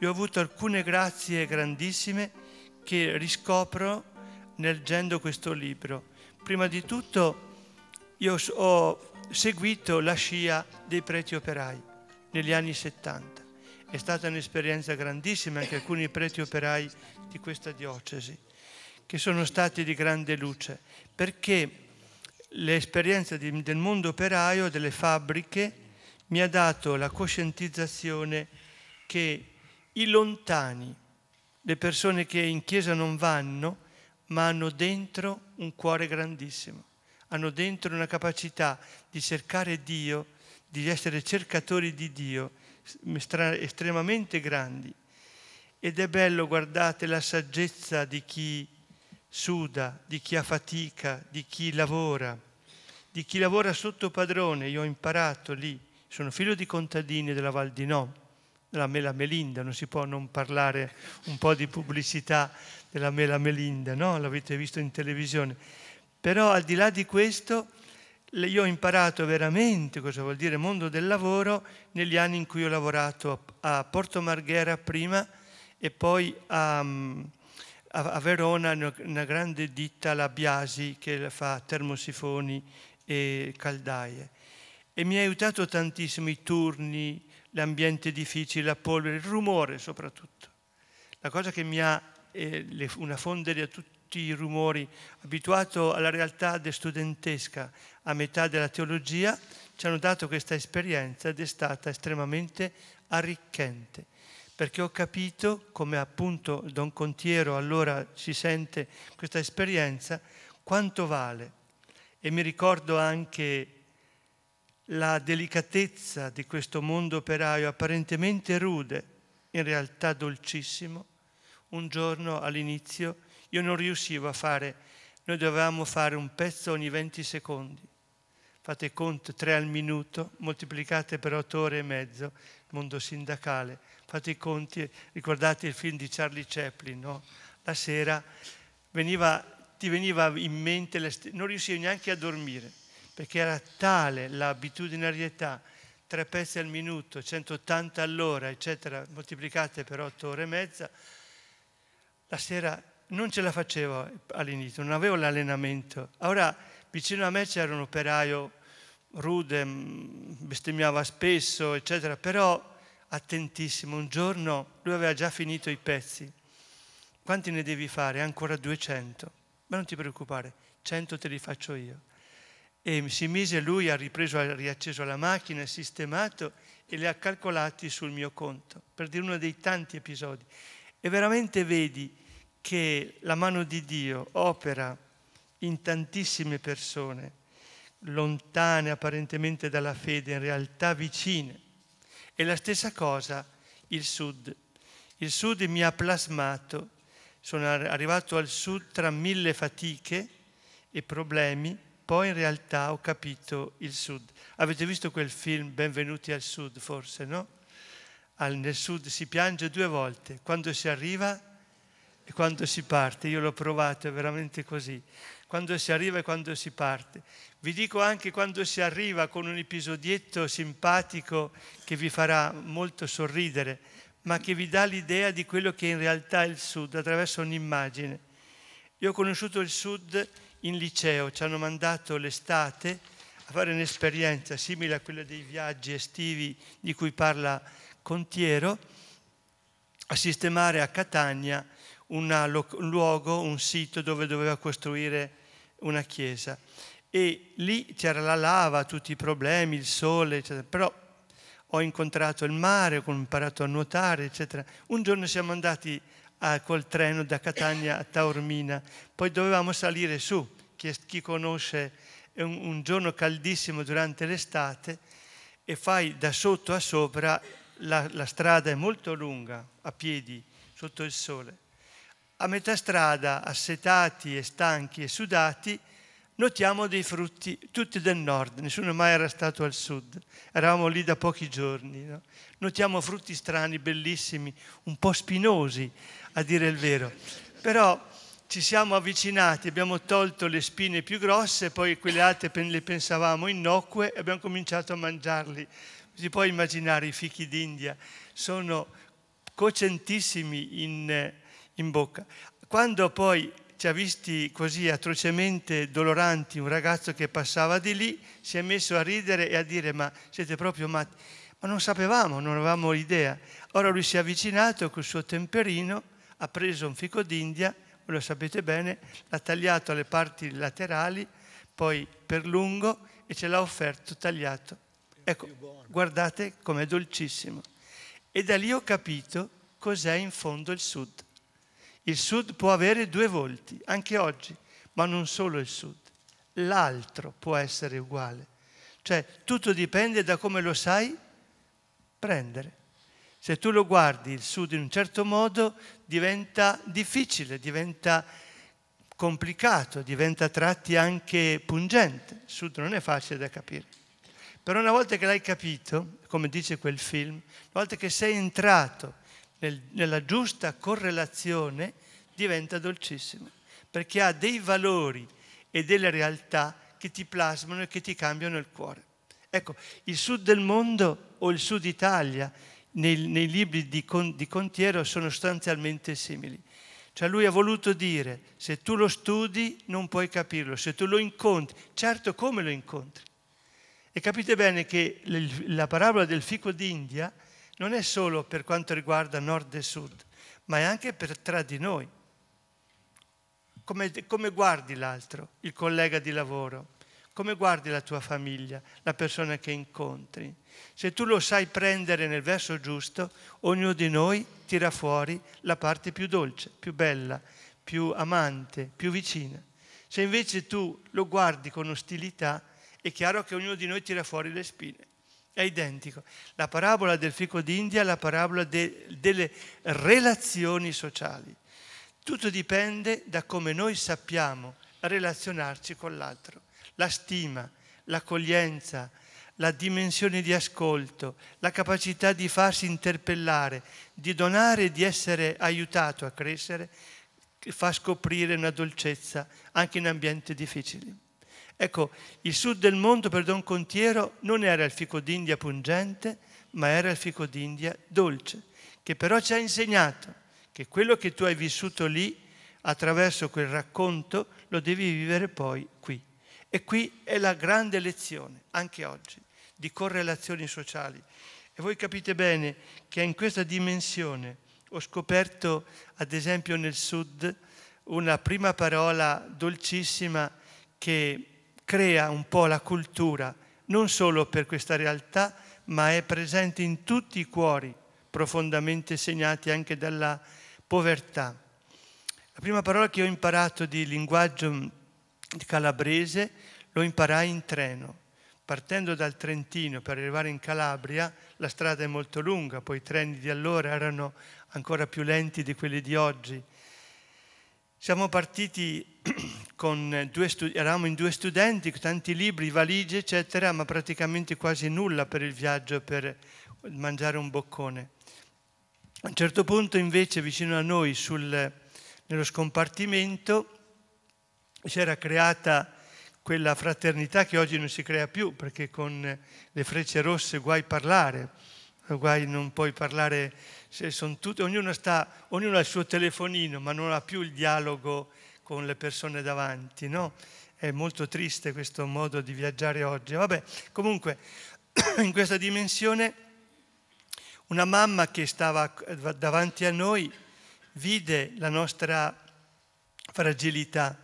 io ho avuto alcune grazie grandissime che riscopro leggendo questo libro. Prima di tutto io ho seguito la scia dei preti operai negli anni 70. È stata un'esperienza grandissima anche alcuni preti operai di questa diocesi, che sono stati di grande luce, perché l'esperienza di, del mondo operaio, delle fabbriche, mi ha dato la coscientizzazione che i lontani, le persone che in chiesa non vanno, ma hanno dentro un cuore grandissimo, hanno dentro una capacità di cercare Dio, di essere cercatori di Dio estremamente grandi. Ed è bello, guardate, la saggezza di chi suda, di chi ha fatica, di chi lavora, di chi lavora sotto padrone. Io ho imparato lì, sono figlio di contadini della Val di No della mela melinda, non si può non parlare un po' di pubblicità della mela melinda, no? l'avete visto in televisione. Però al di là di questo io ho imparato veramente cosa vuol dire mondo del lavoro negli anni in cui ho lavorato a Porto Marghera prima e poi a, a Verona una grande ditta, la Biasi, che fa termosifoni e caldaie. E mi ha aiutato tantissimo i turni, l'ambiente difficile, la polvere, il rumore soprattutto. La cosa che mi ha, eh, le, una fondere a tutti i rumori, abituato alla realtà studentesca a metà della teologia, ci hanno dato questa esperienza ed è stata estremamente arricchente, perché ho capito come appunto Don Contiero allora si sente questa esperienza, quanto vale. E mi ricordo anche la delicatezza di questo mondo operaio apparentemente rude, in realtà dolcissimo, un giorno all'inizio io non riuscivo a fare, noi dovevamo fare un pezzo ogni 20 secondi. Fate conto, 3 al minuto, moltiplicate per 8 ore e mezzo, mondo sindacale. Fate i conti, ricordate il film di Charlie Chaplin, no? La sera veniva, ti veniva in mente, non riuscivo neanche a dormire perché era tale l'abitudinarietà, tre pezzi al minuto, 180 all'ora, eccetera, moltiplicate per otto ore e mezza, la sera non ce la facevo all'inizio, non avevo l'allenamento. Ora vicino a me c'era un operaio rude, mm, bestemmiava spesso, eccetera, però attentissimo. Un giorno lui aveva già finito i pezzi. Quanti ne devi fare? Ancora 200. Ma non ti preoccupare, 100 te li faccio io e si mise lui, ha ripreso, ha riacceso la macchina, ha sistemato e le ha calcolati sul mio conto, per dire uno dei tanti episodi. E veramente vedi che la mano di Dio opera in tantissime persone, lontane apparentemente dalla fede, in realtà vicine. E la stessa cosa il Sud. Il Sud mi ha plasmato, sono arrivato al Sud tra mille fatiche e problemi, poi in realtà ho capito il sud. Avete visto quel film Benvenuti al sud forse, no? Al, nel sud si piange due volte, quando si arriva e quando si parte. Io l'ho provato, è veramente così. Quando si arriva e quando si parte. Vi dico anche quando si arriva con un episodietto simpatico che vi farà molto sorridere, ma che vi dà l'idea di quello che in realtà è il sud attraverso un'immagine. Io ho conosciuto il sud in liceo, ci hanno mandato l'estate a fare un'esperienza simile a quella dei viaggi estivi di cui parla Contiero, a sistemare a Catania un luogo, un sito dove doveva costruire una chiesa. E lì c'era la lava, tutti i problemi, il sole, eccetera. Però ho incontrato il mare, ho imparato a nuotare, eccetera. Un giorno siamo andati a, ah, col treno da Catania a Taormina. Poi dovevamo salire su, chi, chi conosce è un, un giorno caldissimo durante l'estate e fai da sotto a sopra, la, la strada è molto lunga, a piedi, sotto il sole. A metà strada, assetati e stanchi e sudati, notiamo dei frutti tutti del nord, nessuno mai era stato al sud, eravamo lì da pochi giorni. No? Notiamo frutti strani, bellissimi, un po' spinosi, a dire il vero. Però ci siamo avvicinati, abbiamo tolto le spine più grosse, poi quelle altre le pensavamo innocue e abbiamo cominciato a mangiarli. Si può immaginare i fichi d'India, sono cocentissimi in, in bocca. Quando poi ci ha visti così atrocemente doloranti, un ragazzo che passava di lì si è messo a ridere e a dire ma siete proprio matti. Ma non sapevamo, non avevamo idea. Ora lui si è avvicinato col suo temperino ha preso un fico d'India, lo sapete bene, l'ha tagliato alle parti laterali, poi per lungo e ce l'ha offerto tagliato. Ecco, guardate com'è dolcissimo. E da lì ho capito cos'è in fondo il Sud. Il Sud può avere due volti, anche oggi, ma non solo il Sud. L'altro può essere uguale. Cioè, tutto dipende da come lo sai prendere. Se tu lo guardi il sud in un certo modo diventa difficile, diventa complicato, diventa a tratti anche pungente. Il sud non è facile da capire. Però una volta che l'hai capito, come dice quel film, una volta che sei entrato nel, nella giusta correlazione, diventa dolcissimo, perché ha dei valori e delle realtà che ti plasmano e che ti cambiano il cuore. Ecco, il sud del mondo o il sud Italia nei, nei libri di, con, di Contiero sono sostanzialmente simili. Cioè lui ha voluto dire, se tu lo studi non puoi capirlo, se tu lo incontri, certo come lo incontri. E capite bene che la parabola del fico d'India non è solo per quanto riguarda nord e sud, ma è anche per tra di noi. Come, come guardi l'altro, il collega di lavoro, come guardi la tua famiglia, la persona che incontri. Se tu lo sai prendere nel verso giusto, ognuno di noi tira fuori la parte più dolce, più bella, più amante, più vicina. Se invece tu lo guardi con ostilità, è chiaro che ognuno di noi tira fuori le spine. È identico. La parabola del fico d'India è la parabola de, delle relazioni sociali. Tutto dipende da come noi sappiamo relazionarci con l'altro la stima, l'accoglienza, la dimensione di ascolto, la capacità di farsi interpellare, di donare e di essere aiutato a crescere, fa scoprire una dolcezza anche in ambienti difficili. Ecco, il sud del mondo per Don Contiero non era il fico d'India pungente, ma era il fico d'India dolce, che però ci ha insegnato che quello che tu hai vissuto lì, attraverso quel racconto, lo devi vivere poi qui. E qui è la grande lezione, anche oggi, di correlazioni sociali. E voi capite bene che in questa dimensione ho scoperto, ad esempio nel sud, una prima parola dolcissima che crea un po' la cultura, non solo per questa realtà, ma è presente in tutti i cuori, profondamente segnati anche dalla povertà. La prima parola che ho imparato di linguaggio calabrese lo imparai in treno. Partendo dal Trentino per arrivare in Calabria, la strada è molto lunga, poi i treni di allora erano ancora più lenti di quelli di oggi. Siamo partiti con due studi- eravamo in due studenti, tanti libri, valigie, eccetera, ma praticamente quasi nulla per il viaggio, per mangiare un boccone. A un certo punto invece vicino a noi sul, nello scompartimento si era creata quella fraternità che oggi non si crea più, perché con le frecce rosse guai parlare, guai non puoi parlare, tutte, ognuno, sta, ognuno ha il suo telefonino, ma non ha più il dialogo con le persone davanti, no? È molto triste questo modo di viaggiare oggi. Vabbè, comunque, in questa dimensione, una mamma che stava davanti a noi vide la nostra fragilità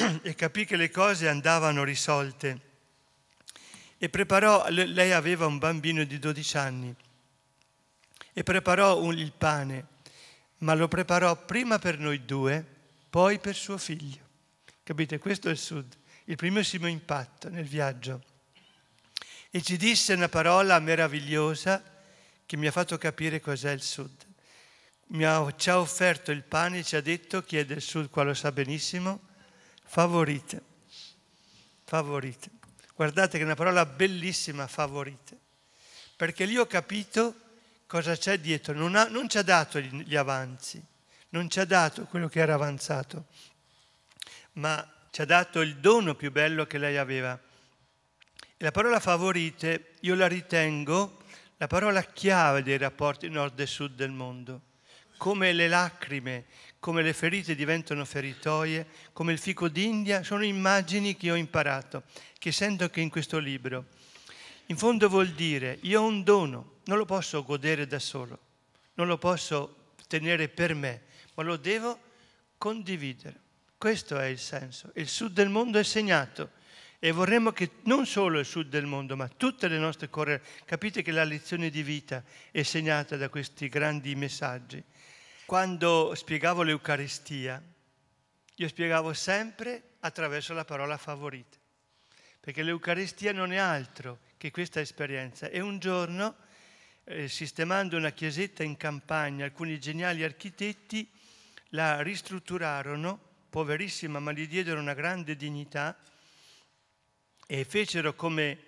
e capì che le cose andavano risolte e preparò, lei aveva un bambino di 12 anni, e preparò un, il pane, ma lo preparò prima per noi due, poi per suo figlio. Capite, questo è il sud, il primissimo impatto nel viaggio. E ci disse una parola meravigliosa che mi ha fatto capire cos'è il sud. Ha, ci ha offerto il pane ci ha detto chi è del sud qua lo sa benissimo, favorite, favorite. Guardate che è una parola bellissima, favorite, perché lì ho capito cosa c'è dietro, non, ha, non ci ha dato gli, avanzi, non ci ha dato quello che era avanzato, ma ci ha dato il dono più bello che lei aveva. E la parola favorite io la ritengo la parola chiave dei rapporti nord e sud del mondo, come le lacrime, come le ferite diventano feritoie, come il fico d'India, sono immagini che ho imparato, che sento anche in questo libro. In fondo vuol dire, io ho un dono, non lo posso godere da solo, non lo posso tenere per me, ma lo devo condividere. Questo è il senso. Il sud del mondo è segnato e vorremmo che non solo il sud del mondo, ma tutte le nostre correre, capite che la lezione di vita è segnata da questi grandi messaggi quando spiegavo l'Eucaristia, io spiegavo sempre attraverso la parola favorita, perché l'Eucaristia non è altro che questa esperienza. E un giorno, eh, sistemando una chiesetta in campagna, alcuni geniali architetti la ristrutturarono, poverissima, ma gli diedero una grande dignità, e fecero come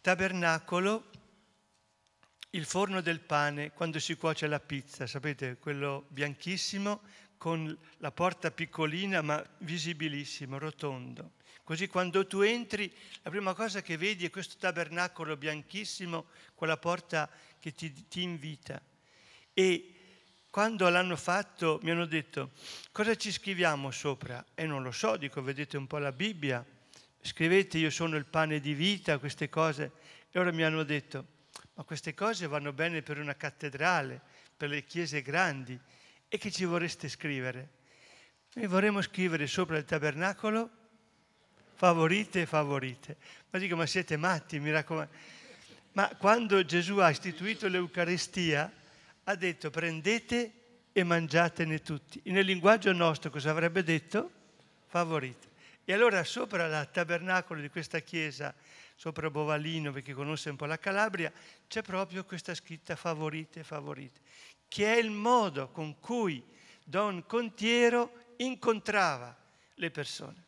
tabernacolo il forno del pane quando si cuoce la pizza, sapete, quello bianchissimo con la porta piccolina ma visibilissimo, rotondo. Così quando tu entri, la prima cosa che vedi è questo tabernacolo bianchissimo con la porta che ti, ti invita. E quando l'hanno fatto mi hanno detto cosa ci scriviamo sopra? E non lo so, dico vedete un po' la Bibbia, scrivete io sono il pane di vita, queste cose. E ora mi hanno detto ma queste cose vanno bene per una cattedrale, per le chiese grandi. E che ci vorreste scrivere? Noi vorremmo scrivere sopra il tabernacolo favorite e favorite. Ma dico, ma siete matti, mi raccomando. Ma quando Gesù ha istituito l'Eucaristia, ha detto prendete e mangiatene tutti. Nel linguaggio nostro cosa avrebbe detto? Favorite. E allora sopra il tabernacolo di questa chiesa sopra Bovalino perché conosce un po' la Calabria, c'è proprio questa scritta favorite, favorite, che è il modo con cui Don Contiero incontrava le persone.